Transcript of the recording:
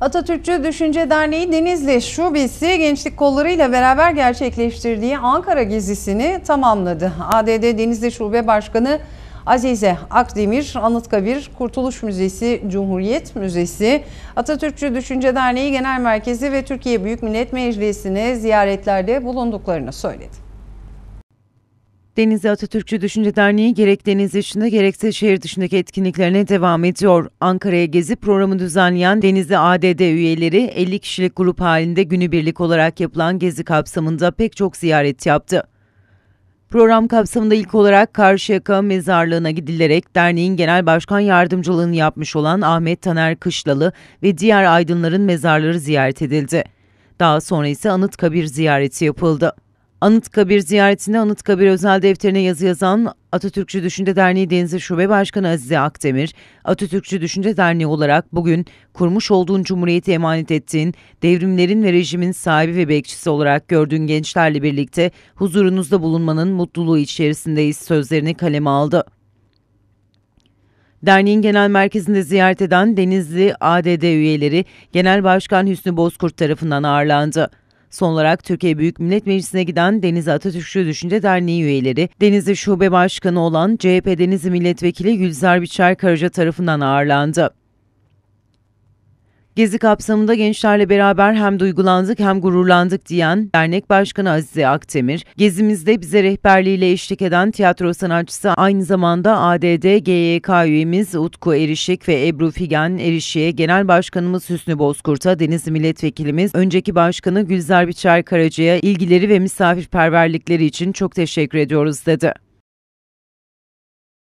Atatürkçü Düşünce Derneği Denizli Şubesi gençlik kollarıyla beraber gerçekleştirdiği Ankara gezisini tamamladı. ADD Denizli Şube Başkanı Azize Akdemir, Anıtkabir, Kurtuluş Müzesi, Cumhuriyet Müzesi, Atatürkçü Düşünce Derneği Genel Merkezi ve Türkiye Büyük Millet Meclisi'ne ziyaretlerde bulunduklarını söyledi. Denizli Atatürkçü Düşünce Derneği gerek deniz içinde gerekse şehir dışındaki etkinliklerine devam ediyor. Ankara'ya gezi programı düzenleyen Denizli ADD üyeleri 50 kişilik grup halinde günübirlik olarak yapılan gezi kapsamında pek çok ziyaret yaptı. Program kapsamında ilk olarak Karşıyaka mezarlığına gidilerek derneğin genel başkan yardımcılığını yapmış olan Ahmet Taner Kışlalı ve diğer aydınların mezarları ziyaret edildi. Daha sonra ise anıt kabir ziyareti yapıldı. Anıtkabir ziyaretinde Anıtkabir özel defterine yazı yazan Atatürkçü Düşünce Derneği Denizli Şube Başkanı Azize Akdemir, Atatürkçü Düşünce Derneği olarak bugün kurmuş olduğun cumhuriyeti emanet ettiğin, devrimlerin ve rejimin sahibi ve bekçisi olarak gördüğün gençlerle birlikte huzurunuzda bulunmanın mutluluğu içerisindeyiz sözlerini kaleme aldı. Derneğin genel merkezinde ziyaret eden Denizli ADD üyeleri Genel Başkan Hüsnü Bozkurt tarafından ağırlandı. Son olarak Türkiye Büyük Millet Meclisi'ne giden Deniz Atatürkçü Düşünce Derneği üyeleri, Denizli Şube Başkanı olan CHP Denizli Milletvekili Gülzar Biçer Karaca tarafından ağırlandı. Gezi kapsamında gençlerle beraber hem duygulandık hem gururlandık diyen dernek başkanı Azize Aktemir, gezimizde bize rehberliğiyle eşlik eden tiyatro sanatçısı aynı zamanda ADD GYK üyemiz Utku Erişik ve Ebru Figen Erişik'e Genel Başkanımız Hüsnü Bozkurt'a, Denizli Milletvekilimiz, önceki başkanı Gülzar Biçer Karaca'ya ilgileri ve misafirperverlikleri için çok teşekkür ediyoruz dedi.